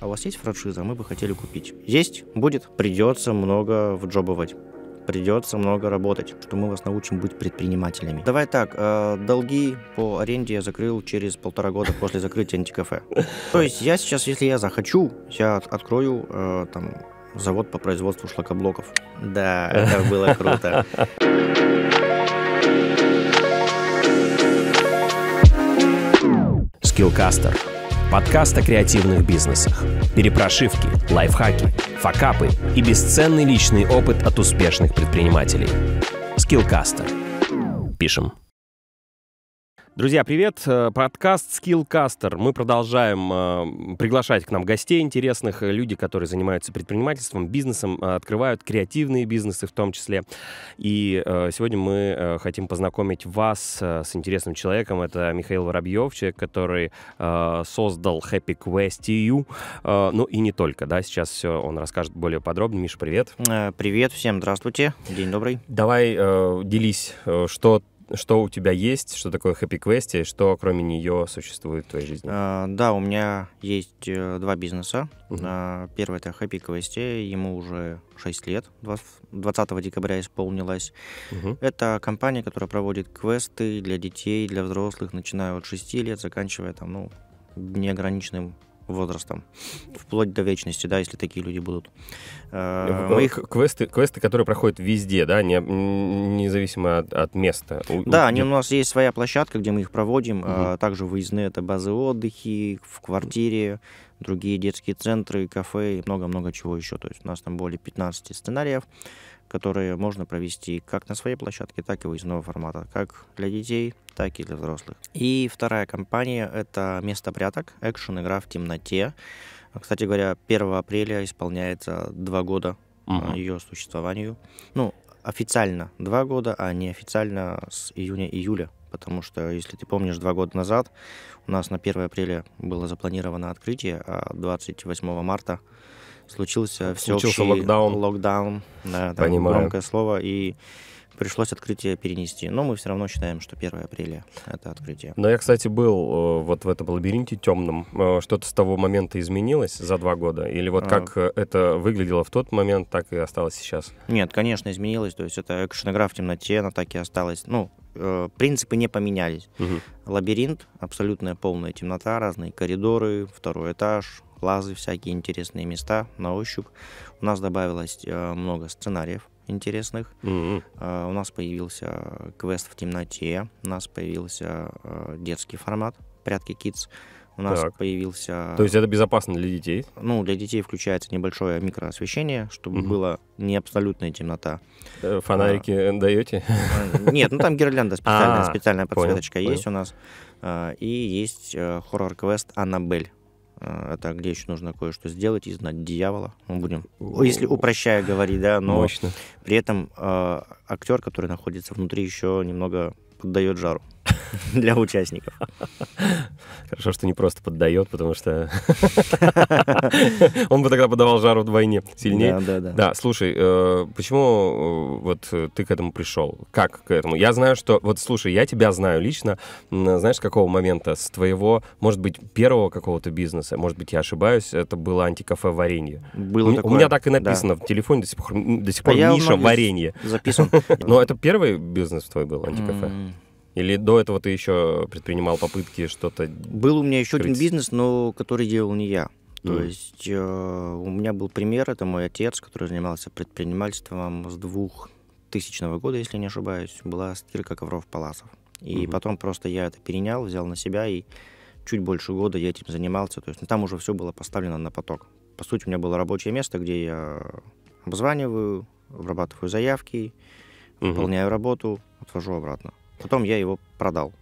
а у вас есть франшиза, мы бы хотели купить. Есть, будет, придется много вджобывать придется много работать, что мы вас научим быть предпринимателями. Давай так, э, долги по аренде я закрыл через полтора года после закрытия антикафе. То есть я сейчас, если я захочу, я открою э, там завод по производству шлакоблоков. Да, это было круто. Скиллкастер. Подкаст о креативных бизнесах. Перепрошивки, лайфхаки, факапы и бесценный личный опыт от успешных предпринимателей. Skillcaster. Пишем. Друзья, привет! Э, подкаст Skillcaster. Мы продолжаем э, приглашать к нам гостей интересных, э, люди, которые занимаются предпринимательством, бизнесом, э, открывают креативные бизнесы в том числе. И э, сегодня мы э, хотим познакомить вас э, с интересным человеком. Это Михаил Воробьев, человек, который э, создал Happy Quest EU. Э, ну и не только, да, сейчас все он расскажет более подробно. Миша, привет! Привет всем, здравствуйте, день добрый. Давай э, делись, что что у тебя есть, что такое Happy Quest и что кроме нее существует в твоей жизни? А, да, у меня есть э, два бизнеса. Угу. А, первый это Happy Quest, ему уже 6 лет, 20 декабря исполнилось. Угу. Это компания, которая проводит квесты для детей, для взрослых, начиная от 6 лет, заканчивая там, ну, неограниченным возрастом, вплоть до вечности, да, если такие люди будут. Э, ну, Моих... Квесты, квесты, которые проходят везде, да, не, независимо от, от места. Да, они, у нас есть своя площадка, где мы их проводим, угу. а также выездные это базы отдыхи, в квартире, другие детские центры, кафе и много-много чего еще. То есть у нас там более 15 сценариев которые можно провести как на своей площадке, так и выездного формата, как для детей, так и для взрослых. И вторая компания — это «Место пряток», экшен-игра в темноте. Кстати говоря, 1 апреля исполняется два года uh-huh. А, ее существованию. Ну, официально два года, а неофициально с июня-июля. Потому что, если ты помнишь, два года назад у нас на 1 апреля было запланировано открытие, а 28 марта случился, случился всеобщий локдаун. локдаун да, там Понимаю. громкое слово. И пришлось открытие перенести. Но мы все равно считаем, что 1 апреля это открытие. Но я, кстати, был э, вот в этом лабиринте темном. Э, что-то с того момента изменилось за два года? Или вот а. как а... это выглядело в тот момент, так и осталось сейчас? Нет, конечно, изменилось. То есть это экшен игра в темноте, она так и осталась. Ну, принципы не поменялись. Угу. Лабиринт, абсолютная полная темнота, разные коридоры, второй этаж, лазы, всякие интересные места на ощупь. У нас добавилось э, много сценариев интересных. Mm-hmm. у нас появился квест в темноте, у нас появился э, детский формат прятки kids. У нас так. появился. То есть это безопасно для детей? Ну, для детей включается небольшое микроосвещение, чтобы угу. была не абсолютная темнота. Фонарики а, даете? А, нет, ну там гирлянда специальная, а, специальная подсветочка понял, есть понял. у нас. И есть хоррор-квест Аннабель это а, где еще нужно кое-что сделать и знать дьявола. Мы будем, если упрощая говорить, да, но Мощно. при этом а, актер, который находится внутри, еще немного поддает жару для участников. Хорошо, что не просто поддает, потому что он бы тогда подавал жару вдвойне сильнее. Да, да, да. Да, слушай, э, почему э, вот э, ты к этому пришел? Как к этому? Я знаю, что... Вот, слушай, я тебя знаю лично, знаешь, с какого момента? С твоего, может быть, первого какого-то бизнеса, может быть, я ошибаюсь, это было антикафе «Варенье». Было у, такое. У меня так и написано в телефоне до сих пор, до «Миша а Варенье». Записан. Но это первый бизнес твой был, антикафе? Или до этого ты еще предпринимал попытки что-то... Был у меня еще открыть? один бизнес, но который делал не я. То mm. есть э, у меня был пример, это мой отец, который занимался предпринимательством с 2000 года, если не ошибаюсь, была стирка ковров-паласов. И mm-hmm. потом просто я это перенял, взял на себя, и чуть больше года я этим занимался. То есть ну, там уже все было поставлено на поток. По сути, у меня было рабочее место, где я обзваниваю, обрабатываю заявки, выполняю mm-hmm. работу, отвожу обратно. Потом я его продал.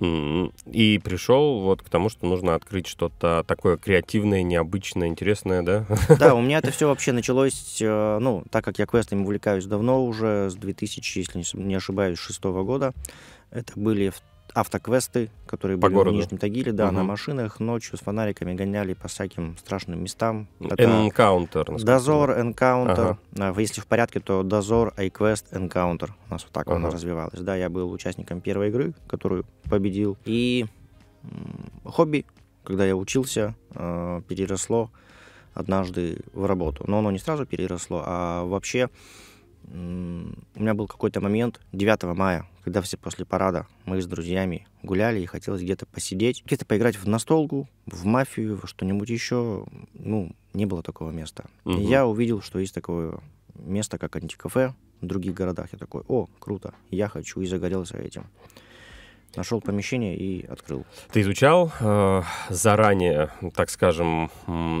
И пришел вот к тому, что нужно открыть что-то такое креативное, необычное, интересное, да? Да, у меня это все вообще началось, э, ну, так как я квестами увлекаюсь давно уже, с 2000, если не ошибаюсь, шестого года. Это были автоквесты, которые по были городу. в Нижнем Тагиле, да, угу. на машинах ночью с фонариками гоняли по всяким страшным местам. Энкаунтер. Дозор, энкаунтер. Ага. А, если в порядке, то дозор, айквест, энкаунтер. У нас вот так ага. оно развивалось. Да, я был участником первой игры, которую победил. И хобби, когда я учился, а, переросло однажды в работу. Но оно не сразу переросло, а вообще у меня был какой-то момент 9 мая, когда все после парада мы с друзьями гуляли и хотелось где-то посидеть, где-то поиграть в настолку, в мафию, во что-нибудь еще. Ну, не было такого места. Угу. я увидел, что есть такое место, как антикафе в других городах. Я такой, о, круто, я хочу, и загорелся этим нашел помещение и открыл. Ты изучал э, заранее, так скажем,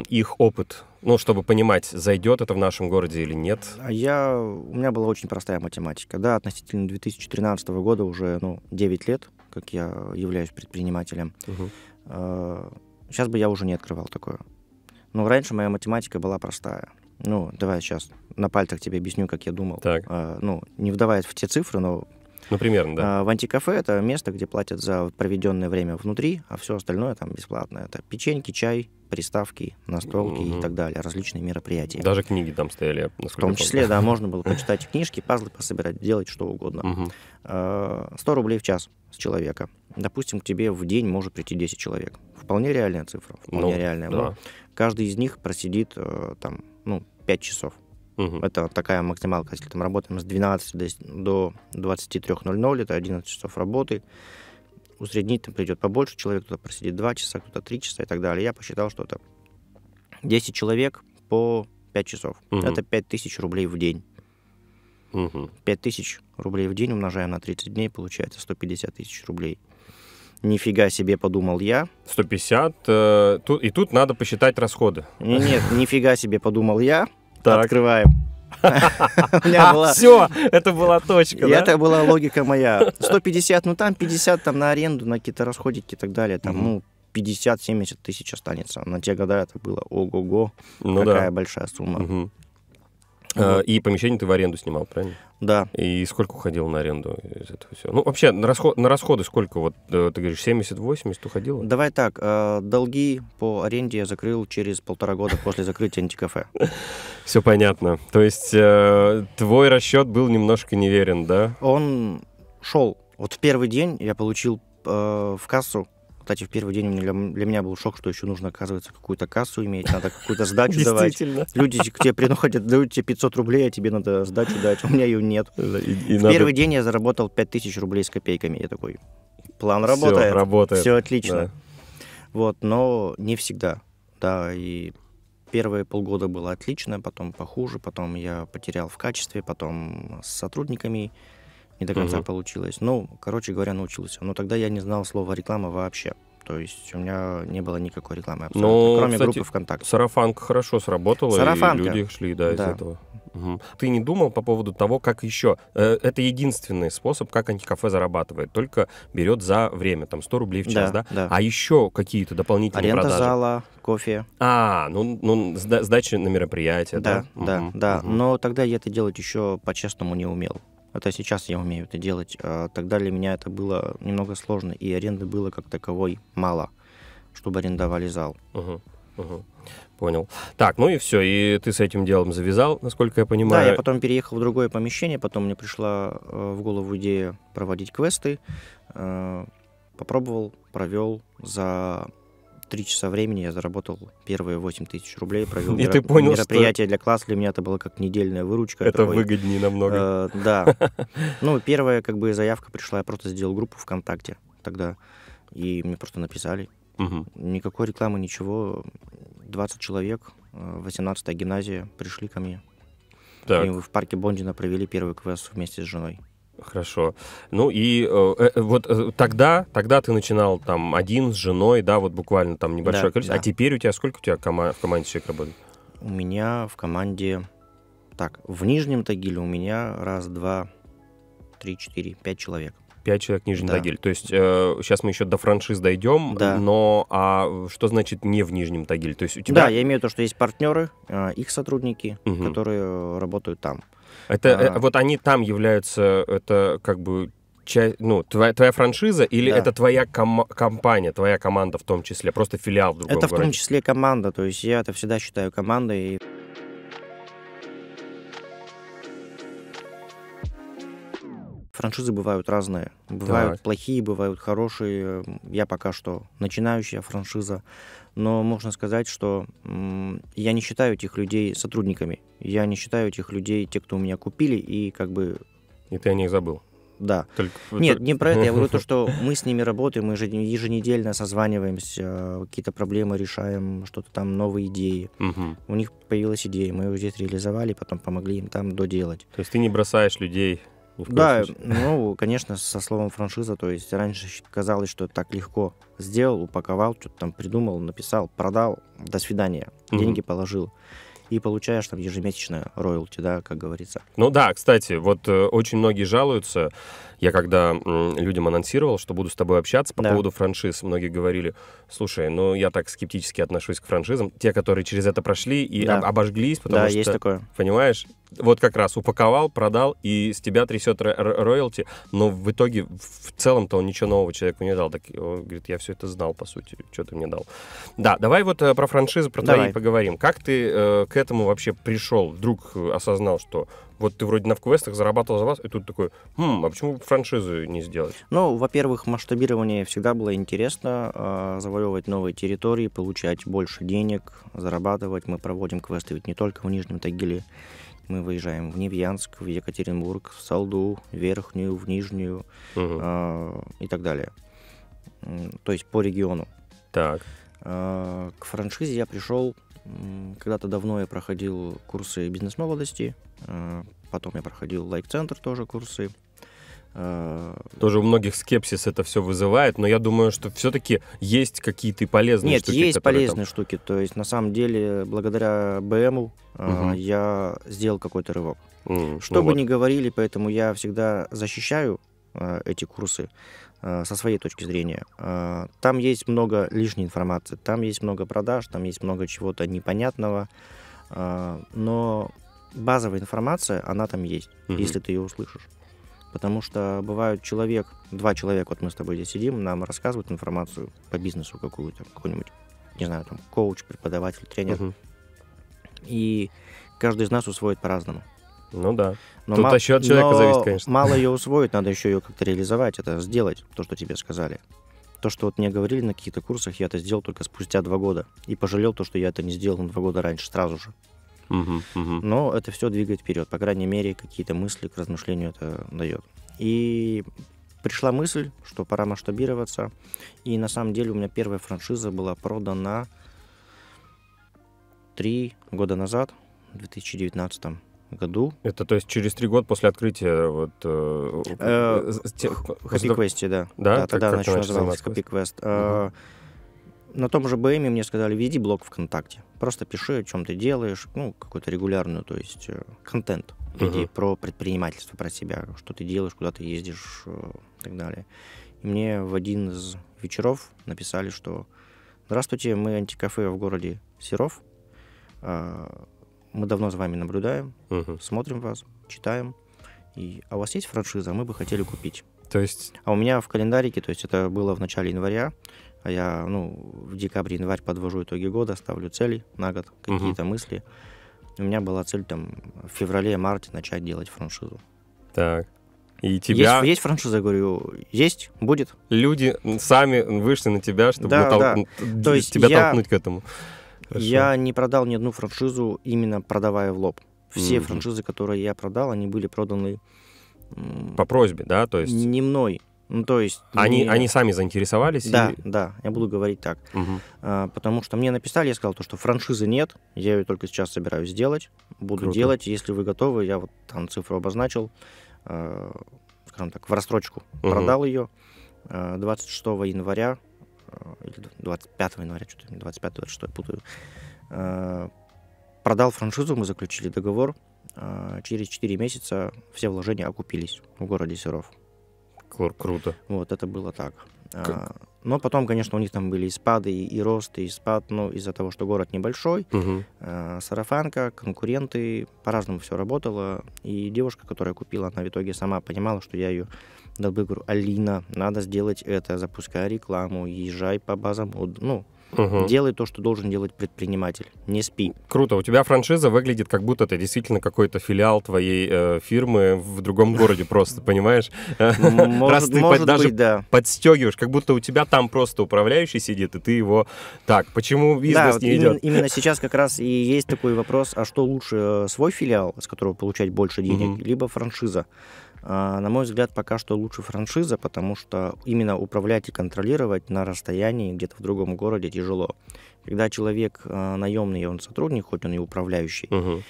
их опыт, ну, чтобы понимать, зайдет это в нашем городе или нет? А я, у меня была очень простая математика. Да, относительно 2013 года уже ну, 9 лет, как я являюсь предпринимателем. Угу. Э, сейчас бы я уже не открывал такое. Но раньше моя математика была простая. Ну, давай сейчас на пальцах тебе объясню, как я думал. Так. Э, ну, не вдаваясь в те цифры, но ну, примерно, да. А, в антикафе это место, где платят за проведенное время внутри, а все остальное там бесплатно. Это печеньки, чай, приставки, настолки угу. и так далее, различные мероприятия. Даже книги там стояли. В том числе, да, можно было почитать книжки, пазлы пособирать, делать что угодно. Угу. 100 а, рублей в час с человека. Допустим, к тебе в день может прийти 10 человек. Вполне реальная цифра, вполне ну, реальная. Да. Каждый из них просидит э, там, ну, 5 часов. Угу. Это такая максималка, если там работаем с 12 до 23.00, это 11 часов работы. Усреднить там придет побольше человек, кто-то просидит 2 часа, кто-то 3 часа и так далее. Я посчитал, что это 10 человек по 5 часов. Угу. Это 5000 рублей в день. Угу. 5000 рублей в день умножаем на 30 дней, получается 150 тысяч рублей. Нифига себе, подумал я. 150, э, тут, и тут надо посчитать расходы. Нет, нифига себе, подумал я. Так. Открываем. А, Все, это была точка, Это была логика моя. 150, ну там 50 там на аренду, на какие-то расходики и так далее. Там, ну, 50-70 тысяч останется. На те года это было ого-го. Ну, Какая да. большая сумма. Угу. Э, вот. И помещение ты в аренду снимал, правильно? Да. И сколько уходило на аренду из этого всего? Ну, вообще, на, расход, на расходы сколько? Вот э, ты говоришь, 70-80 уходило? Давай так, э, долги по аренде я закрыл через полтора года после закрытия антикафе. Все понятно. То есть твой расчет был немножко неверен, да? Он шел. Вот в первый день я получил в кассу кстати, в первый день для, для меня был шок, что еще нужно, оказывается, какую-то кассу иметь, надо какую-то сдачу давать. Люди к тебе приходят, дают тебе 500 рублей, а тебе надо сдачу дать, у меня ее нет. в первый день я заработал 5000 рублей с копейками. Я такой, план работает. Все работает. Все отлично. Вот, но не всегда. Да, и первые полгода было отлично, потом похуже, потом я потерял в качестве, потом с сотрудниками не до конца угу. получилось. Ну, короче говоря, научился. Но тогда я не знал слова реклама вообще. То есть у меня не было никакой рекламы абсолютно, Но, ну, кроме кстати, группы ВКонтакте. Сарафанка хорошо сработала, Сарафанка. и люди шли да, да. из этого. Угу. Ты не думал по поводу того, как еще? Э, это единственный способ, как антикафе зарабатывает. Только берет за время, там 100 рублей в час, да? да? да. А еще какие-то дополнительные Аренда продажи? зала, кофе. А, ну, ну сда- сдача на мероприятие, да? Да, угу. да, Но тогда я это делать еще по-честному не умел. Это сейчас я умею это делать. А, тогда для меня это было немного сложно, и аренды было как таковой мало, чтобы арендовали зал. Угу, угу. Понял. Так, ну и все, и ты с этим делом завязал, насколько я понимаю. Да, я потом переехал в другое помещение, потом мне пришла э, в голову идея проводить квесты. Э, попробовал, провел за три часа времени я заработал первые 8 тысяч рублей, провел и мер... ты понял, мероприятие что... для класса, для меня это было как недельная выручка. Это которой... выгоднее намного. Э, да. Ну, первая как бы заявка пришла, я просто сделал группу ВКонтакте тогда, и мне просто написали. Угу. Никакой рекламы, ничего. 20 человек, 18-я э, гимназия, пришли ко мне. Так. И в парке Бондина провели первый квест вместе с женой. Хорошо. Ну и э, э, э, вот э, тогда, тогда ты начинал там один с женой, да, вот буквально там небольшое да, количество. А да. А теперь у тебя сколько у тебя кома- в команде человек работает? У меня в команде, так, в Нижнем Тагиле у меня раз, два, три, четыре, пять человек. 5 человек Нижний да. Тагиль. То есть э, сейчас мы еще до франшиз дойдем, да. но а что значит не в Нижнем Тагиле? То есть у тебя... Да, я имею в виду, что есть партнеры, э, их сотрудники, угу. которые э, работают там. Это э, а... вот они там являются, это как бы часть, ну, твоя, твоя франшиза или да. это твоя ком- компания, твоя команда в том числе, просто филиал в другом Это городе? в том числе команда, то есть я это всегда считаю командой. Франшизы бывают разные. Бывают Давай. плохие, бывают хорошие. Я пока что начинающая франшиза. Но можно сказать, что я не считаю этих людей сотрудниками. Я не считаю этих людей, те, кто у меня купили, и как бы... И ты о них забыл. Да. Только... Нет, не про это. Я говорю то, что мы с ними работаем, мы еженедельно созваниваемся, какие-то проблемы решаем, что-то там, новые идеи. Угу. У них появилась идея, мы ее здесь реализовали, потом помогли им там доделать. То есть ты не бросаешь людей ну, да, ну, конечно, со словом франшиза, то есть раньше казалось, что так легко сделал, упаковал, что-то там придумал, написал, продал, до свидания, mm-hmm. деньги положил и получаешь там ежемесячное роялти, да, как говорится. Ну да, кстати, вот э, очень многие жалуются. Я когда э, людям анонсировал, что буду с тобой общаться по да. поводу франшиз, многие говорили, слушай, ну я так скептически отношусь к франшизам, те, которые через это прошли и да. обожглись, потому да, что... есть такое. Понимаешь? вот как раз упаковал, продал, и с тебя трясет роялти, но в итоге в целом-то он ничего нового человеку не дал. Так, он говорит, я все это знал, по сути, что ты мне дал. Да, давай вот э, про франшизу про давай. твои поговорим. Как ты э, к этому вообще пришел, вдруг э, осознал, что вот ты вроде на квестах зарабатывал за вас, и тут такой, хм, а почему франшизу не сделать? Ну, во-первых, масштабирование всегда было интересно, э, завоевывать новые территории, получать больше денег, зарабатывать. Мы проводим квесты ведь не только в Нижнем Тагиле, мы выезжаем в Невьянск, в Екатеринбург, в Салду, в Верхнюю, в Нижнюю угу. э, и так далее. То есть по региону. Так. Э, к франшизе я пришел, когда-то давно я проходил курсы бизнес-молодости, э, потом я проходил лайк-центр тоже курсы. Э, Тоже у многих скепсис это все вызывает, но я думаю, что все-таки есть какие-то полезные Нет, штуки. Нет, есть полезные там... штуки. То есть, на самом деле, благодаря БМу угу. я сделал какой-то рывок. Mm, что ну бы вот. ни говорили, поэтому я всегда защищаю э, эти курсы со своей точки зрения. Там есть много лишней информации, там есть много продаж, там есть много чего-то непонятного, но базовая информация, она там есть, угу. если ты ее услышишь. Потому что бывают человек, два человека, вот мы с тобой здесь сидим, нам рассказывают информацию по бизнесу какую-то, какой-нибудь, не знаю, там, коуч, преподаватель, тренер. Угу. И каждый из нас усвоит по-разному. Ну да. Но Тут еще от человека Но зависит, конечно. Мало ее усвоить, надо еще ее как-то реализовать, это сделать, то, что тебе сказали. То, что вот мне говорили на каких-то курсах, я это сделал только спустя два года. И пожалел то, что я это не сделал на два года раньше, сразу же. Угу, угу. Но это все двигает вперед. По крайней мере, какие-то мысли к размышлению это дает. И пришла мысль, что пора масштабироваться. И на самом деле у меня первая франшиза была продана три года назад, в 2019 году. Это то есть через три года после открытия вот... Э, э, э, Хэппи Квести, да. Да? Тогда она еще называлась Хэппи Квест на том же БМ мне сказали, веди блог ВКонтакте. Просто пиши, о чем ты делаешь, ну, какую-то регулярную, то есть э, контент. Веди uh-huh. про предпринимательство, про себя, что ты делаешь, куда ты ездишь э, и так далее. И мне в один из вечеров написали, что «Здравствуйте, мы антикафе в городе Серов. Э, мы давно за вами наблюдаем, uh-huh. смотрим вас, читаем. И, а у вас есть франшиза? Мы бы хотели купить». То есть... А у меня в календарике, то есть это было в начале января, а я ну, в декабрь январь подвожу итоги года, ставлю цели на год, какие-то угу. мысли. У меня была цель там в феврале-марте начать делать франшизу. Так. И тебя... Есть, есть франшиза, говорю, есть, будет. Люди сами вышли на тебя, чтобы да, натол... да. То есть тебя я... толкнуть к этому. Хорошо. Я не продал ни одну франшизу, именно продавая в лоб. Все mm-hmm. франшизы, которые я продал, они были проданы... По просьбе, да? То есть... Не мной. Ну, то есть... Они, мне... они сами заинтересовались? Да, и... да, я буду говорить так. Угу. А, потому что мне написали, я сказал, то, что франшизы нет, я ее только сейчас собираюсь сделать, буду Круто. делать, если вы готовы, я вот там цифру обозначил, э, скажем так, в рассрочку угу. продал ее а, 26 января, а, или 25 января, что-то 25-26, путаю, э, продал франшизу, мы заключили договор, через 4 месяца все вложения окупились в городе Серов. Круто. Вот, это было так. А, как? Но потом, конечно, у них там были и спады, и, и рост, и спад, Ну из-за того, что город небольшой, угу. э, сарафанка, конкуренты, по-разному все работало. И девушка, которая купила, она в итоге сама понимала, что я ее добыл, говорю, Алина, надо сделать это, запускай рекламу, езжай по базам, ну, Угу. Делай то, что должен делать предприниматель. Не спи. Круто. У тебя франшиза выглядит, как будто это действительно какой-то филиал твоей э, фирмы в другом городе просто, понимаешь? Раз ты даже подстегиваешь, как будто у тебя там просто управляющий сидит, и ты его... Так, почему бизнес не идет? Именно сейчас как раз и есть такой вопрос, а что лучше, э, свой филиал, с которого получать больше денег, либо франшиза? А, на мой взгляд, пока что лучше франшиза, потому что именно управлять и контролировать на расстоянии где-то в другом городе тяжело. Когда человек а, наемный, он сотрудник, хоть он и управляющий, угу.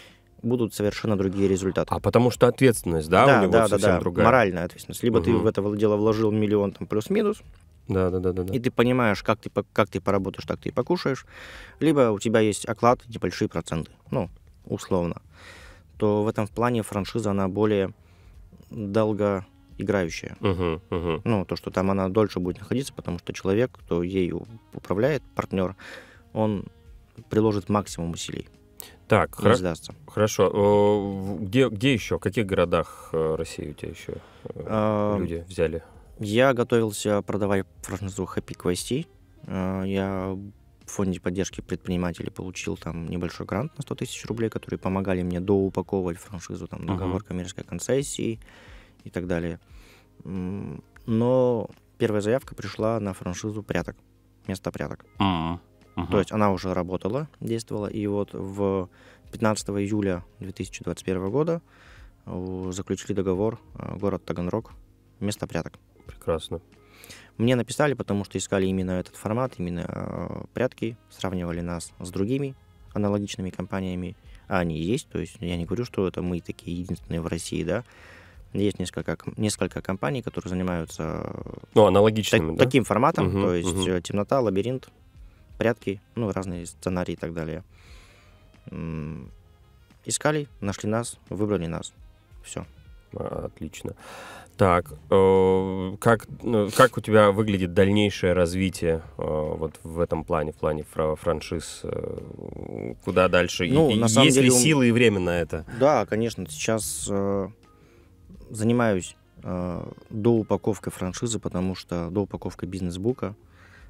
будут совершенно другие результаты. А потому что ответственность, да, да у него да, совсем да, да. другая? моральная ответственность. Либо угу. ты в это дело вложил миллион там плюс-минус, да, да, да, да, да. И ты понимаешь, как ты, как ты поработаешь, так ты и покушаешь. Либо у тебя есть оклад, небольшие проценты, ну, условно. То в этом плане франшиза, она более долго играющая. Угу, угу. Ну, то, что там она дольше будет находиться, потому что человек, кто ею управляет, партнер, он приложит максимум усилий. Так, хра- хорошо. Э, где, где еще? В каких городах э, России у тебя еще э, а, люди взяли? Я готовился продавать франшизу Happy Questi. Я фонде поддержки предпринимателей получил там небольшой грант на 100 тысяч рублей, которые помогали мне доупаковывать франшизу, там, договор uh-huh. коммерческой концессии и так далее. Но первая заявка пришла на франшизу пряток, место пряток. Uh-huh. Uh-huh. То есть она уже работала, действовала, и вот в 15 июля 2021 года э, заключили договор э, город Таганрог, место пряток. Прекрасно. Мне написали, потому что искали именно этот формат, именно э, прятки, сравнивали нас с другими аналогичными компаниями, а они есть, то есть я не говорю, что это мы такие единственные в России, да, есть несколько, несколько компаний, которые занимаются ну, аналогичными, так, да? таким форматом, угу, то есть угу. темнота, лабиринт, прятки, ну, разные сценарии и так далее. Искали, нашли нас, выбрали нас. Все. Отлично. Так, э, как, ну, как у тебя выглядит дальнейшее развитие э, вот в этом плане, в плане франшиз? Э, куда дальше? Ну, и, на самом есть деле, ли силы и время на это? Да, конечно. Сейчас э, занимаюсь э, упаковки франшизы, потому что доупаковкой бизнес-бука.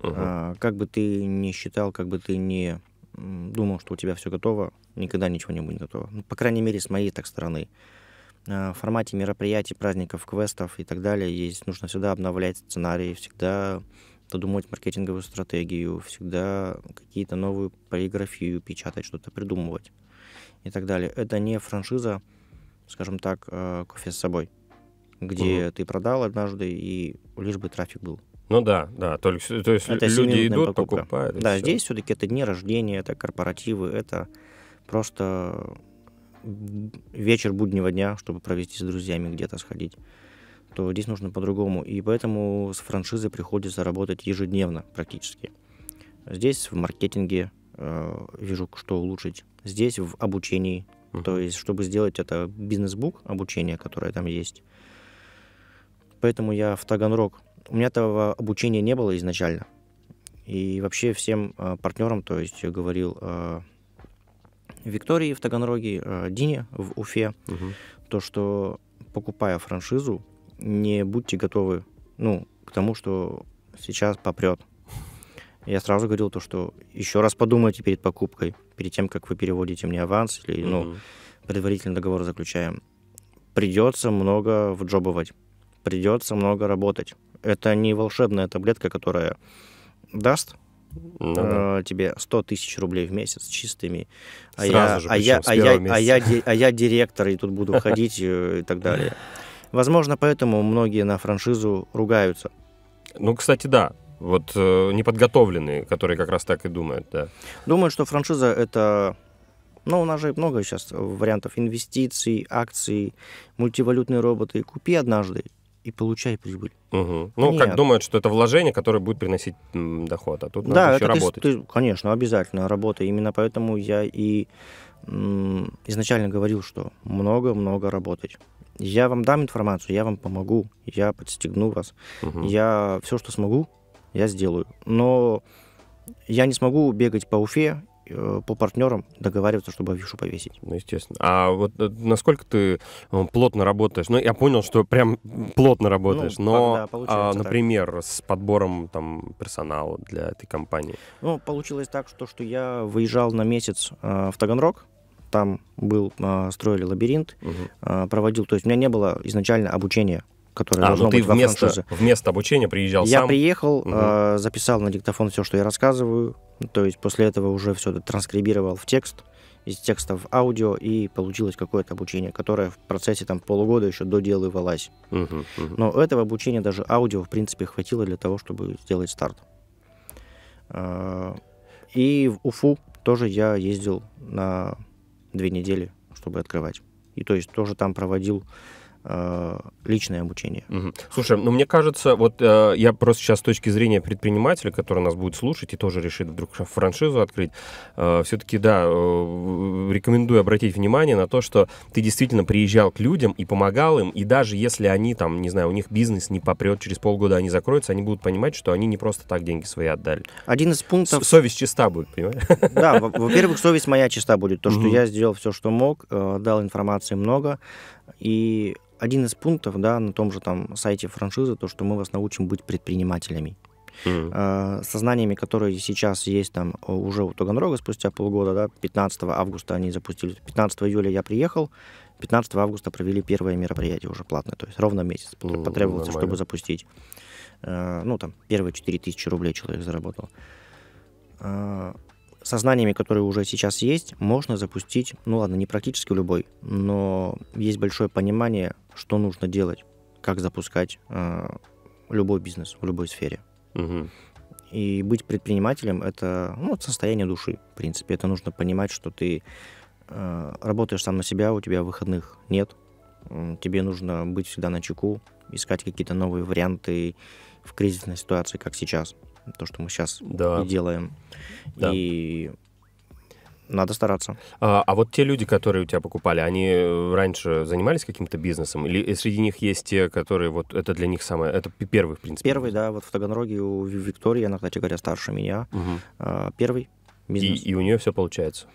Угу. Э, как бы ты ни считал, как бы ты ни думал, что у тебя все готово, никогда ничего не будет готово. Ну, по крайней мере, с моей так стороны. Э, в формате мероприятий, праздников, квестов и так далее есть. Нужно всегда обновлять сценарии, всегда додумать маркетинговую стратегию, всегда какие-то новые полиграфию печатать, что-то придумывать и так далее. Это не франшиза, скажем так, э, кофе с собой, где угу. ты продал однажды и лишь бы трафик был. Ну да, да, только то есть это люди идут, покупка. покупают. Да, все. здесь все-таки это дни рождения, это корпоративы, это просто вечер буднего дня, чтобы провести с друзьями где-то сходить, то здесь нужно по-другому. И поэтому с франшизой приходится работать ежедневно практически. Здесь в маркетинге э, вижу, что улучшить. Здесь в обучении. Uh-huh. То есть, чтобы сделать это бизнес-бук обучение, которое там есть. Поэтому я в Таганрог. У меня этого обучения не было изначально. И вообще всем э, партнерам, то есть я говорил, э, Виктории в Таганроге, э, Дине в Уфе, угу. то, что покупая франшизу, не будьте готовы, ну, к тому, что сейчас попрет. Я сразу говорил то, что еще раз подумайте перед покупкой, перед тем, как вы переводите мне аванс или, угу. ну, предварительный договор заключаем. Придется много вджобывать, придется много работать. Это не волшебная таблетка, которая даст ну, да. Э, тебе 100 тысяч рублей в месяц чистыми, а я, а, я, а, я, а, а, я, директор, и тут буду ходить э, и так далее. Возможно, поэтому многие на франшизу ругаются. Ну, кстати, да. Вот э, неподготовленные, которые как раз так и думают, да. Думают, что франшиза это Ну, у нас же много сейчас вариантов инвестиций, акций, мультивалютные роботы. Купи однажды, и получай прибыль. Угу. Ну, Нет. как думают, что это вложение, которое будет приносить доход, а тут да, надо еще работать. Ты, конечно, обязательно работа. Именно поэтому я и изначально говорил, что много-много работать. Я вам дам информацию, я вам помогу, я подстегну вас. Угу. Я все, что смогу, я сделаю. Но я не смогу бегать по Уфе Э, по партнерам договариваться, чтобы афишу повесить. Ну, естественно. А вот э, насколько ты э, плотно работаешь? Ну, я понял, что прям плотно работаешь, ну, но, да, а, например, так. с подбором там персонала для этой компании. Ну, получилось так, что, что я выезжал на месяц э, в Таганрог, там был, строили лабиринт, угу. проводил, то есть у меня не было изначально обучения которое а, ну должно ну ты быть вместо, франшизе. вместо обучения приезжал я сам? Я приехал, угу. э, записал на диктофон все, что я рассказываю, то есть после этого уже все это транскрибировал в текст, из текста в аудио, и получилось какое-то обучение, которое в процессе там полугода еще доделывалось. Угу, угу. Но этого обучения даже аудио, в принципе, хватило для того, чтобы сделать старт. Э, и в Уфу тоже я ездил на две недели, чтобы открывать. И то есть тоже там проводил Э, личное обучение. Угу. Слушай, ну мне кажется, вот э, я просто сейчас с точки зрения предпринимателя, который нас будет слушать и тоже решит вдруг франшизу открыть, э, все-таки, да, э, рекомендую обратить внимание на то, что ты действительно приезжал к людям и помогал им, и даже если они там, не знаю, у них бизнес не попрет, через полгода они закроются, они будут понимать, что они не просто так деньги свои отдали. Один из пунктов... С совесть чиста будет, понимаешь? Да, во-первых, совесть моя чиста будет, то, что я сделал все, что мог, э, дал информации много, и один из пунктов, да, на том же там сайте франшизы, то, что мы вас научим быть предпринимателями. Mm-hmm. Со знаниями, которые сейчас есть там э, уже у Таганрога спустя полгода, да, 15 августа они запустили, 15 июля я приехал, 15 августа провели первое мероприятие уже платное, то есть ровно месяц mm-hmm. потребовался, Нормально. чтобы запустить. Э, ну, там, первые тысячи рублей человек заработал со знаниями, которые уже сейчас есть, можно запустить, ну ладно, не практически любой, но есть большое понимание, что нужно делать, как запускать э, любой бизнес в любой сфере. Угу. И быть предпринимателем это ну, состояние души, в принципе. Это нужно понимать, что ты э, работаешь сам на себя, у тебя выходных нет. Тебе нужно быть всегда на чеку, искать какие-то новые варианты в кризисной ситуации, как сейчас то, что мы сейчас да. делаем. Да. И надо стараться. А, а вот те люди, которые у тебя покупали, они э, раньше занимались каким-то бизнесом? Или э, среди них есть те, которые вот это для них самое... Это первый, в принципе? Первый, да. Вот в Таганроге у Виктории, она, кстати говоря, старше меня. Угу. Первый бизнес. И, и у нее все получается?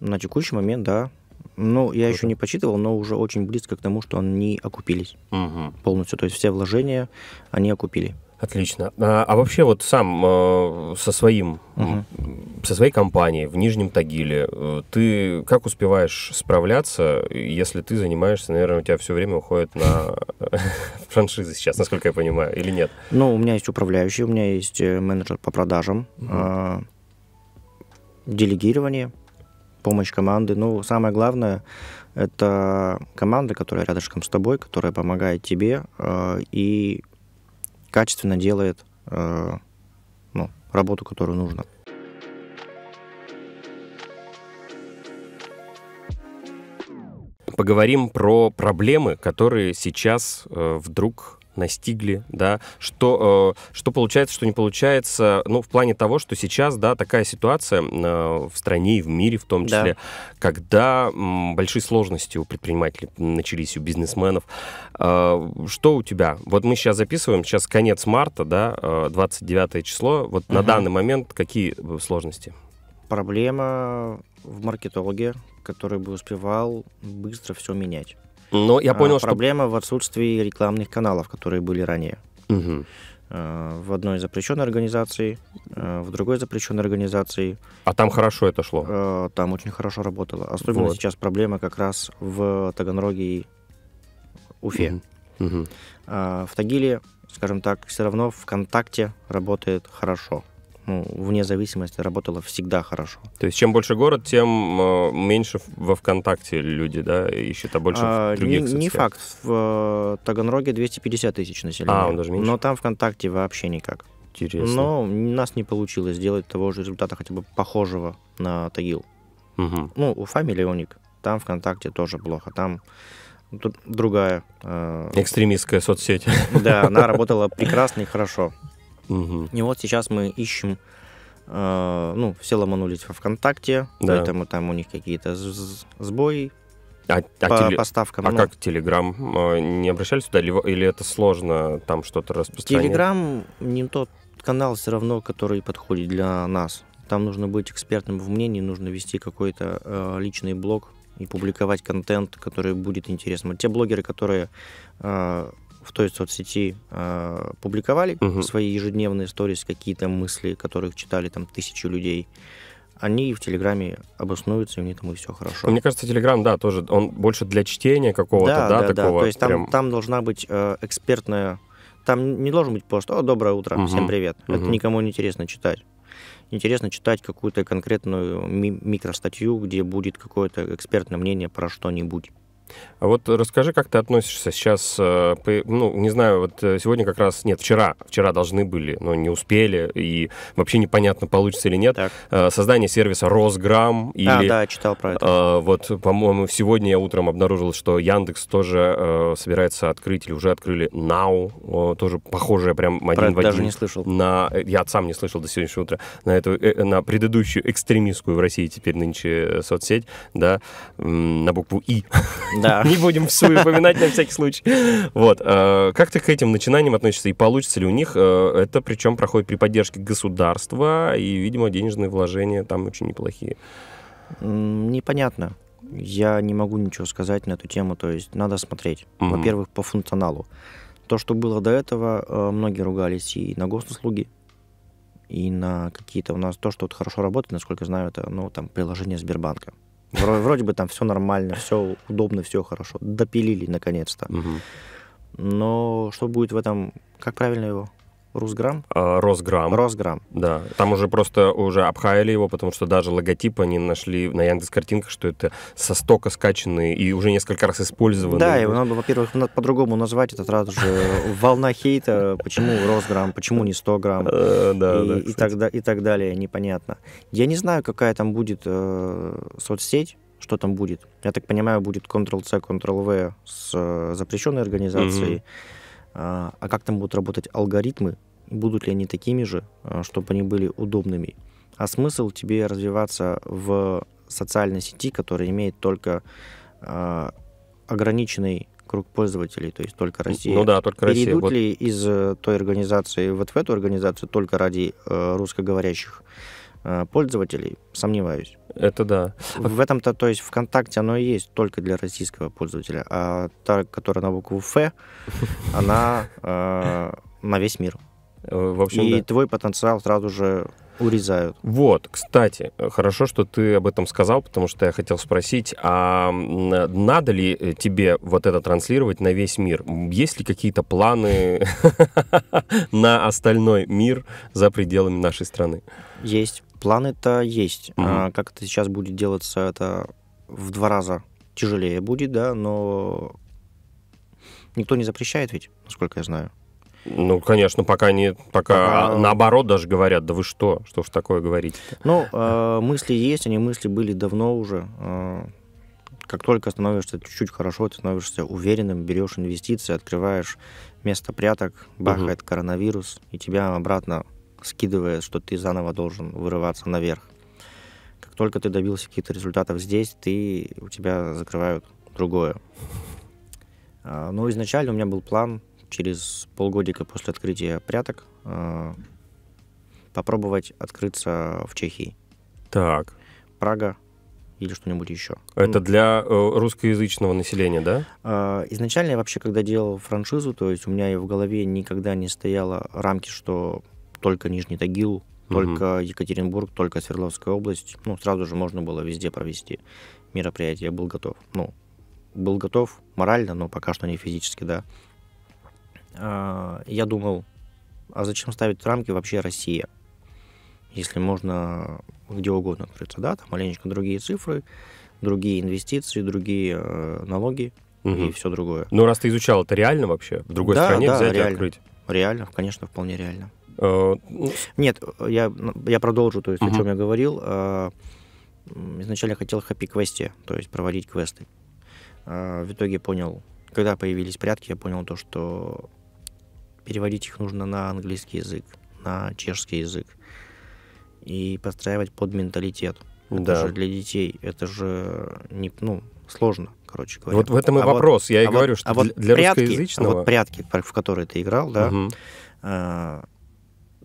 На текущий момент, да. Ну, я Круто. еще не почитывал, но уже очень близко к тому, что они окупились угу. полностью. То есть все вложения они окупили. Отлично. А, а вообще вот сам э, со своим, угу. со своей компанией в Нижнем Тагиле, э, ты как успеваешь справляться, если ты занимаешься, наверное, у тебя все время уходит на франшизы сейчас, насколько я понимаю, или нет? Ну, у меня есть управляющий, у меня есть э, менеджер по продажам, угу. делегирование, помощь команды. Ну, самое главное, это команда, которая рядышком с тобой, которая помогает тебе, а, и качественно делает э, ну, работу, которую нужно. Поговорим про проблемы, которые сейчас э, вдруг настигли, да, что, э, что получается, что не получается, ну, в плане того, что сейчас, да, такая ситуация э, в стране и в мире в том числе, да. когда э, большие сложности у предпринимателей начались, у бизнесменов. Э, что у тебя? Вот мы сейчас записываем, сейчас конец марта, да, 29 э, число, вот угу. на данный момент какие э, сложности? Проблема в маркетологе, который бы успевал быстро все менять. Но я а понял, а, что... Проблема в отсутствии рекламных каналов, которые были ранее. Угу. в одной запрещенной организации, э, в другой запрещенной организации. А там хорошо это шло? Э, там очень хорошо работало. Особенно вот. сейчас проблема как раз в Таганроге и Уфе. Угу. Угу. В Тагиле, скажем так, все равно ВКонтакте работает хорошо ну, вне зависимости работала всегда хорошо. То есть чем больше город, тем э, меньше во ВКонтакте люди, да, ищут, а больше а, в других не, соцсетях. Не факт. В э, Таганроге 250 тысяч населения. А, он даже меньше. Но там ВКонтакте вообще никак. Интересно. Но у нас не получилось сделать того же результата, хотя бы похожего на Тагил. Угу. Ну, у Фамилионик Там ВКонтакте тоже плохо. Там тут другая. Э... Экстремистская соцсеть. Да, она работала прекрасно и хорошо. Угу. И вот сейчас мы ищем, э, ну, все ломанулись во ВКонтакте, да. поэтому там у них какие-то сбои, а, а, по теле... поставкам. А ну. как Телеграм? Э, не обращались туда? Или, или это сложно там что-то распространять? Телеграм не тот канал все равно, который подходит для нас. Там нужно быть экспертным в мнении, нужно вести какой-то э, личный блог и публиковать контент, который будет интересным. А те блогеры, которые э, в той соцсети э, публиковали угу. свои ежедневные сторис, какие-то мысли, которых читали там тысячи людей они в Телеграме обоснуются, и у них там и все хорошо. Мне кажется, Телеграм, да, тоже, он больше для чтения какого-то, да, да, да такого. Да. То есть там, прям... там должна быть э, экспертная, там не должен быть пост, о, доброе утро, угу. всем привет. Угу. Это никому не интересно читать. Интересно читать какую-то конкретную ми- микростатью, где будет какое-то экспертное мнение про что-нибудь. А вот расскажи, как ты относишься сейчас, э, ну, не знаю, вот э, сегодня как раз, нет, вчера, вчера должны были, но не успели, и вообще непонятно, получится или нет, так. Э, создание сервиса Росграм а, или... А, да, читал про это. Вот, по-моему, сегодня я утром обнаружил, что Яндекс тоже собирается открыть, или уже открыли Now, тоже похожее прям один про в один. даже не слышал. На, я сам не слышал до сегодняшнего утра, на эту, на предыдущую экстремистскую в России теперь нынче соцсеть, да, на букву И. Да. Не будем всую упоминать на всякий случай. Вот. Э, как ты к этим начинаниям относишься? И получится ли у них? Э, это причем проходит при поддержке государства, и, видимо, денежные вложения там очень неплохие. Непонятно. Я не могу ничего сказать на эту тему. То есть надо смотреть. Mm-hmm. Во-первых, по функционалу. То, что было до этого, э, многие ругались и на госуслуги, и на какие-то у нас то, что вот хорошо работает, насколько знаю, это ну, там, приложение Сбербанка. Вроде бы там все нормально, все удобно, все хорошо. Допилили наконец-то. Но что будет в этом, как правильно его? Русграм? А, Росграм. Росграм. Да. Там уже просто уже обхаяли его, потому что даже логотип они нашли на Яндекс картинках, что это со стока скачанные и уже несколько раз использованные. Да, его надо, во-первых, по-другому назвать этот раз же волна хейта, почему Росграм, почему не 100 грамм э, да, и, да, и, так, и так далее, непонятно. Я не знаю, какая там будет э, соцсеть, что там будет. Я так понимаю, будет Ctrl-C, Ctrl-V с э, запрещенной организацией. Mm-hmm. А как там будут работать алгоритмы, будут ли они такими же, э, чтобы они были удобными. А смысл тебе развиваться в социальной сети, которая имеет только э, ограниченный круг пользователей, то есть только Россия. Ну да, только Перейдут Россия. Перейдут вот. ли из э, той организации вот в эту организацию только ради э, русскоговорящих э, пользователей? Сомневаюсь. Это да. В этом-то, то есть ВКонтакте оно и есть только для российского пользователя, а та, которая на букву Ф, она э, на весь мир. Э, в общем, и да. твой потенциал сразу же урезают. Вот, кстати, хорошо, что ты об этом сказал, потому что я хотел спросить, а надо ли э, тебе вот это транслировать на весь мир? Есть ли какие-то планы на остальной мир за пределами нашей страны? Есть. Планы-то есть. Угу. А как это сейчас будет делаться, это в два раза тяжелее будет, да, но никто не запрещает ведь, насколько я знаю. Ну, конечно, пока не, пока а, наоборот даже говорят, да вы что, что ж такое говорите? Ну, э, мысли есть, они мысли были давно уже. Э, как только становишься чуть-чуть хорошо, ты становишься уверенным, берешь инвестиции, открываешь место пряток, бахает угу. коронавирус, и тебя обратно скидывает, что ты заново должен вырываться наверх. Как только ты добился каких-то результатов здесь, ты, у тебя закрывают другое. Э, Но ну, изначально у меня был план через полгодика после открытия пряток э, попробовать открыться в Чехии. Так. Прага или что-нибудь еще. Это ну, для э, русскоязычного населения, да? Э, изначально я вообще, когда делал франшизу, то есть у меня и в голове никогда не стояло рамки, что только Нижний Тагил, только угу. Екатеринбург, только Свердловская область. Ну, сразу же можно было везде провести мероприятие. Я был готов. Ну, был готов морально, но пока что не физически, да. А, я думал, а зачем ставить рамки вообще Россия? Если можно где угодно открыться, да, там маленечко другие цифры, другие инвестиции, другие э, налоги угу. и все другое. Ну раз ты изучал, это реально вообще? В другой да, стране да, взять реально. и открыть? Реально, конечно, вполне реально. Э, ну, Нет, я, ну, я продолжу, то есть угу. о чем я говорил. Э, изначально хотел хэппи-квесте, то есть проводить квесты. В итоге понял, когда появились прятки, я понял то, что переводить их нужно на английский язык, на чешский язык и подстраивать под менталитет. Это да. же для детей, это же не, ну, сложно, короче говоря. Вот в этом и а вопрос. Вот, Я и а говорю, вот, что а вот для прятки, русскоязычного... А вот прятки, в которые ты играл, да, угу. э,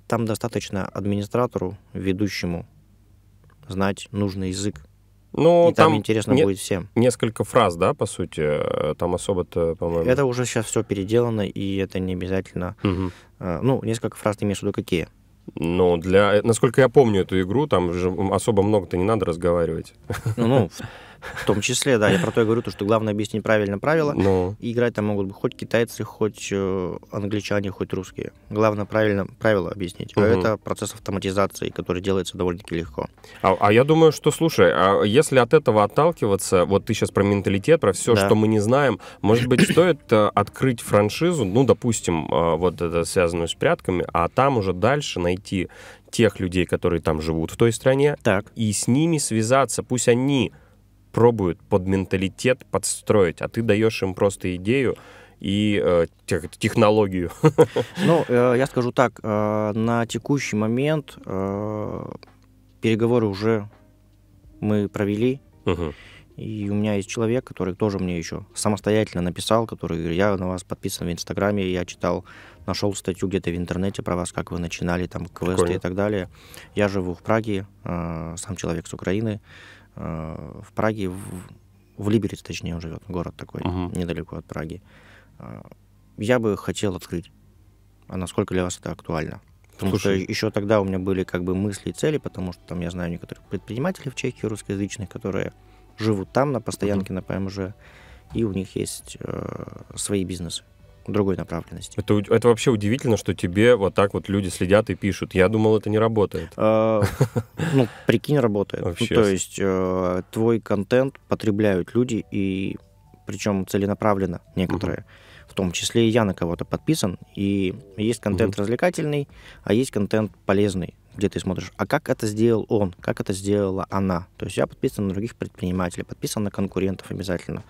там достаточно администратору, ведущему знать нужный язык. Ну, и там, там интересно не, будет всем. Несколько фраз, да, по сути, э, там особо-то, по-моему. Это уже сейчас все переделано, и это не обязательно. Угу. Ну, несколько фраз ты имеешь в виду какие? Ну, для... Э, насколько я помню эту игру, там же особо много-то не надо разговаривать. Ну, ну В том числе, да. Я про то и говорю, то, что главное объяснить правильно правила. Но... Ну. И играть там могут быть хоть китайцы, хоть э, англичане, хоть русские. Главное правильно правила объяснить. Угу. А это процесс автоматизации, который делается довольно-таки легко. А, а я думаю, что, слушай, а если от этого отталкиваться, вот ты сейчас про менталитет, про все, да. что мы не знаем, может быть, стоит э, открыть франшизу, ну, допустим, э, вот это связанную с прятками, а там уже дальше найти тех людей, которые там живут в той стране, так. и с ними связаться, пусть они пробуют под менталитет подстроить, а ты даешь им просто идею и э, технологию. Ну, э, я скажу так, э, на текущий момент э, переговоры уже мы провели. Угу. И у меня есть человек, который тоже мне еще самостоятельно написал, который я на вас подписан в Инстаграме, я читал, нашел статью где-то в интернете про вас, как вы начинали, там, квесты Прикольно. и так далее. Я живу в Праге, э, сам человек с Украины, Э, в Праге, в, в Либерице, точнее, он живет, город такой, uh-huh. недалеко от Праги. Э, я бы хотел открыть, а насколько для вас это актуально. Потому Слушай. что еще тогда у меня были как бы мысли и цели, потому что там я знаю некоторых предпринимателей в Чехии русскоязычных, которые живут там на постоянке uh-huh. на ПМЖ, и у них есть э, свои бизнесы другой направленности. Это, это вообще удивительно, что тебе вот так вот люди следят и пишут. Я думал, это не работает. А, ну, прикинь, работает. Ну, то есть э, твой контент потребляют люди, и причем целенаправленно некоторые. В том числе и я на кого-то подписан. И есть контент развлекательный, а есть контент полезный где ты смотришь, а как это сделал он, как это сделала она. То есть я подписан на других предпринимателей, подписан на конкурентов обязательно. Uh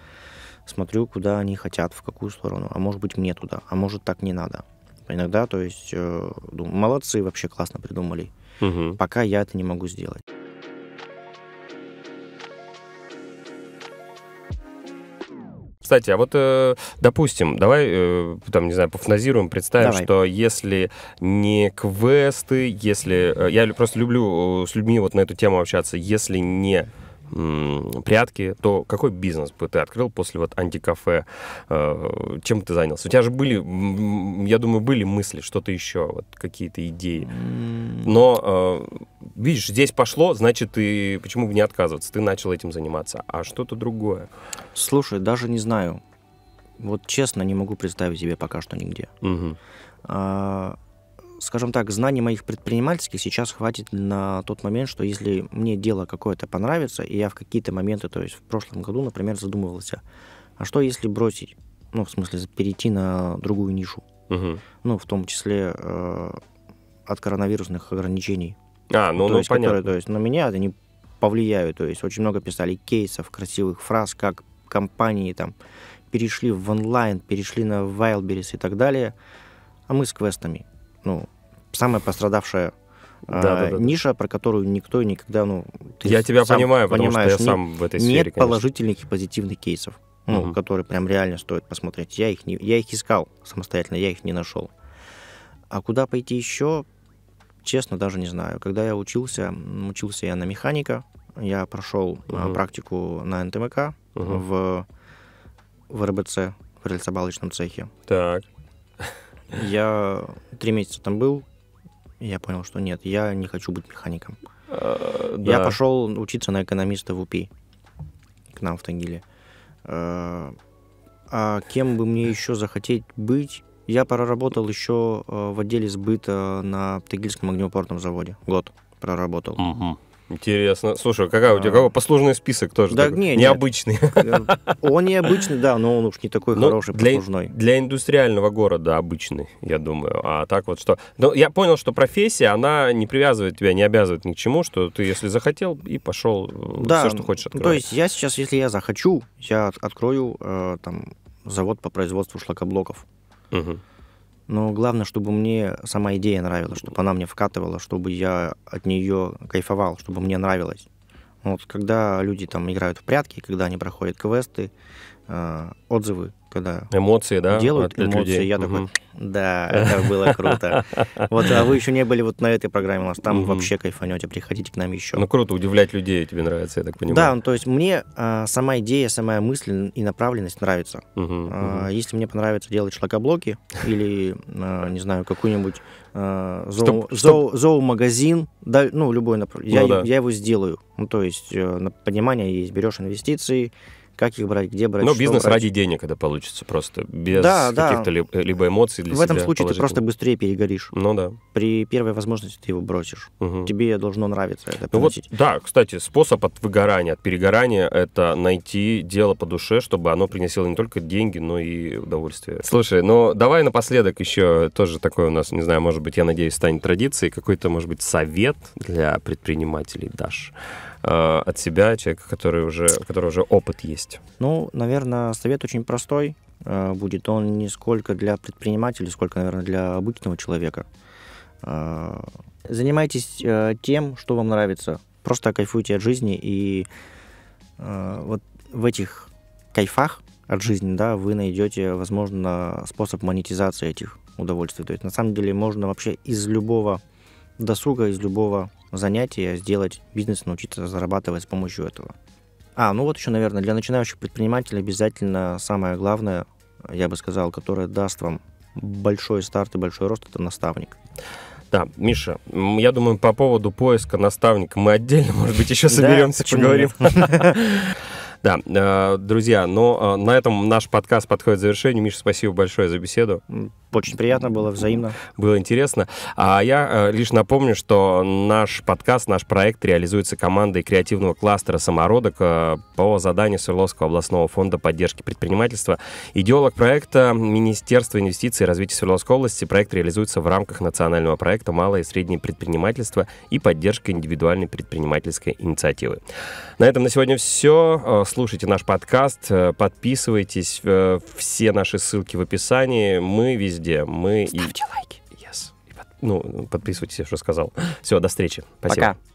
смотрю, куда они хотят, в какую сторону, а может быть мне туда, а может так не надо. Иногда, то есть, думаю, э, ну, молодцы, вообще классно придумали. Угу. Пока я это не могу сделать. Кстати, а вот, э, допустим, давай, э, там, не знаю, пофназируем, представим, давай. что если не квесты, если... я просто люблю с людьми вот на эту тему общаться. Если не прятки, то какой бизнес бы ты открыл после вот антикафе? Э, чем ты занялся? У тебя же были, я думаю, были мысли, что-то еще, вот какие-то идеи. Но э, видишь, здесь пошло, значит, ты почему бы не отказываться? Ты начал этим заниматься, а что-то другое. Слушай, даже не знаю. Вот честно, не могу представить себе пока что нигде. Угу скажем так, знаний моих предпринимательских сейчас хватит на тот момент, что если мне дело какое-то понравится, и я в какие-то моменты, то есть в прошлом году, например, задумывался, а что если бросить, ну, в смысле, перейти на другую нишу, угу. ну, в том числе э, от коронавирусных ограничений. А, ну, то ну есть, понятно. Которые, то есть на меня они повлияют, то есть очень много писали кейсов, красивых фраз, как компании там перешли в онлайн, перешли на Wildberries и так далее, а мы с квестами ну, самая пострадавшая да, а, да, да, ниша, про которую никто никогда, ну, ты я тебя понимаю, потому что я сам в этой сфере. Нет конечно. положительных и позитивных кейсов, ну, угу. которые прям реально стоит посмотреть. Я их не, я их искал самостоятельно, я их не нашел. А куда пойти еще? Честно, даже не знаю. Когда я учился, учился я на механика, я прошел угу. А, практику на НТМК угу. в в РБЦ в рельсобалочном цехе. Так. Я три месяца там был, и я понял, что нет, я не хочу быть механиком. А, я да. пошел учиться на экономиста в УПИ, к нам в Тагиле. А, а кем бы мне еще захотеть быть? Я проработал еще э, в отделе сбыта на Тагильском огнеупорном заводе. Год проработал. Угу. Интересно. Слушай, какая у тебя а. какой послужной список тоже? Да, не, необычный. Э, он необычный, да, но он уж не такой но ну, хороший для, послужной. Для индустриального города обычный, я думаю. А так вот что. ну я понял, что профессия, она не привязывает тебя, не обязывает ни к чему, что ты, если захотел, и пошел э, да, все, что хочешь открывать. То есть я сейчас, если я захочу, я открою э, там завод по производству шлакоблоков. Угу. Но главное, чтобы мне сама идея нравилась, чтобы она мне вкатывала, чтобы я от нее кайфовал, чтобы мне нравилось. Вот когда люди там играют в прятки, когда они проходят квесты, э, отзывы, когда... Эмоции, да? Делают эмоции. Людей. Я угу. такой, да, это было круто. Вот, а вы еще не были вот на этой программе у нас, там вообще кайфанете, приходите к нам еще. Ну, круто, удивлять людей тебе нравится, я так понимаю. Да, ну, то есть мне а, сама идея, самая мысль и направленность нравится. А, если мне понравится делать шлакоблоки или, а, не знаю, какую-нибудь а, зоу зо, зоомагазин, да, ну, любой направление, ну, я, да. я его сделаю. Ну, то есть, э, понимание есть, берешь инвестиции, как их брать, где брать. Но ну, бизнес брать. ради денег это получится просто, без да, каких-то да. либо эмоций для В этом случае ты просто быстрее перегоришь. Ну да. При первой возможности ты его бросишь. Угу. Тебе должно нравиться это ну вот, Да, кстати, способ от выгорания, от перегорания — это найти дело по душе, чтобы оно приносило не только деньги, но и удовольствие. Слушай, ну давай напоследок еще тоже такое у нас, не знаю, может быть, я надеюсь, станет традицией, какой-то, может быть, совет для предпринимателей дашь? э, от себя, человека, который уже, у которого уже опыт есть? Ну, наверное, совет очень простой э, будет. Он не сколько для предпринимателя, сколько, наверное, для обычного человека. Э, занимайтесь э, тем, что вам нравится. Просто кайфуйте от жизни и э, вот в этих кайфах от жизни, да, вы найдете, возможно, способ монетизации этих удовольствий. То есть на самом деле можно вообще из любого досуга, из любого занятия сделать бизнес, научиться зарабатывать с помощью этого. А, ну вот еще, наверное, для начинающих предпринимателей обязательно самое главное, я бы сказал, которое даст вам большой старт и большой рост, это наставник. Да, Миша, я думаю, по поводу поиска наставника мы отдельно, может быть, еще соберемся, поговорим. Да, э, друзья, но э, на этом наш подкаст подходит к завершению. Миша, спасибо большое за беседу. Очень приятно было, взаимно. Было интересно. А я э, лишь напомню, что наш подкаст, наш проект реализуется командой креативного кластера «Самородок» по заданию Свердловского областного фонда поддержки предпринимательства. Идеолог проекта Министерства инвестиций и развития Свердловской области. Проект реализуется в рамках национального проекта «Малое и среднее предпринимательство и поддержка индивидуальной предпринимательской инициативы». На этом на сегодня все слушайте наш подкаст, э, подписывайтесь. Э, все наши ссылки в описании. Мы везде. Мы Ставьте и... лайки. Yes. И под... Ну, подписывайтесь, я что сказал. Все, до встречи. Спасибо. Пока.